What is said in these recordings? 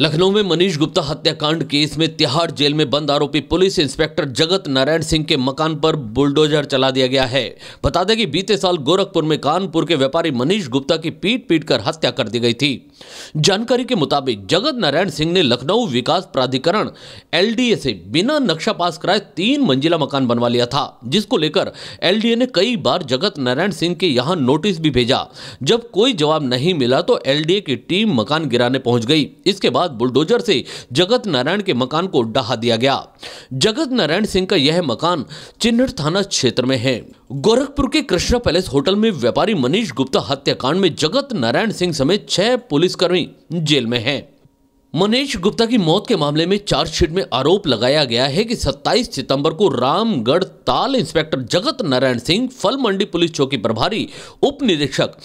लखनऊ में मनीष गुप्ता हत्याकांड केस में तिहाड़ जेल में बंद आरोपी पुलिस इंस्पेक्टर जगत नारायण सिंह के मकान पर बुलडोजर चला दिया गया है बता दें कि बीते साल गोरखपुर में कानपुर के व्यापारी मनीष गुप्ता की पीट पीट कर हत्या कर दी गई थी जानकारी के मुताबिक जगत नारायण सिंह ने लखनऊ विकास प्राधिकरण एलडीए से बिना नक्शा पास कराए तीन मंजिला मकान बनवा लिया था जिसको लेकर एलडीए ने कई बार जगत नारायण सिंह के यहां नोटिस भी भेजा जब कोई जवाब नहीं मिला तो एलडीए की टीम मकान गिराने पहुंच गई इसके बाद बुलडोजर से जगत नारायण के मकान को डहा दिया गया जगत नारायण सिंह का यह मकान चिन्ह थाना क्षेत्र में है गोरखपुर के कृष्णा पैलेस होटल में व्यापारी मनीष गुप्ता हत्याकांड में जगत नारायण सिंह समेत छह पुलिसकर्मी जेल में हैं। मनीष गुप्ता की मौत के मामले में चार्जशीट में आरोप लगाया गया है कि 27 सितंबर को रामगढ़ ताल इंस्पेक्टर जगत नारायण सिंह फल मंडी पुलिस चौकी प्रभारी उप निरीक्षक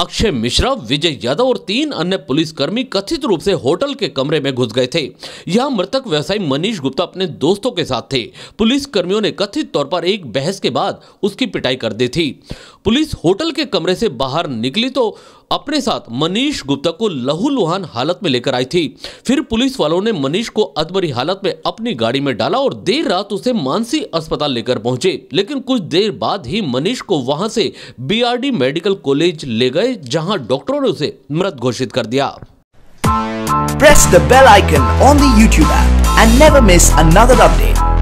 अक्षय मिश्रा विजय यादव और तीन अन्य पुलिसकर्मी कथित रूप से होटल के कमरे में घुस गए थे यहाँ मृतक व्यवसायी मनीष गुप्ता अपने दोस्तों के साथ थे पुलिसकर्मियों ने कथित तौर पर एक बहस के बाद उसकी पिटाई कर दी थी पुलिस होटल के कमरे से बाहर निकली तो अपने साथ मनीष गुप्ता को लहूलुहान हालत में लेकर आई थी फिर पुलिस वालों ने मनीष को अधमरी हालत में अपनी गाड़ी में डाला और देर रात उसे मानसी अस्पताल लेकर पहुंचे लेकिन कुछ देर बाद ही मनीष को वहां से बीआरडी मेडिकल कॉलेज ले गए जहां डॉक्टरों ने उसे मृत घोषित कर दिया press the bell icon on the YouTube app and never miss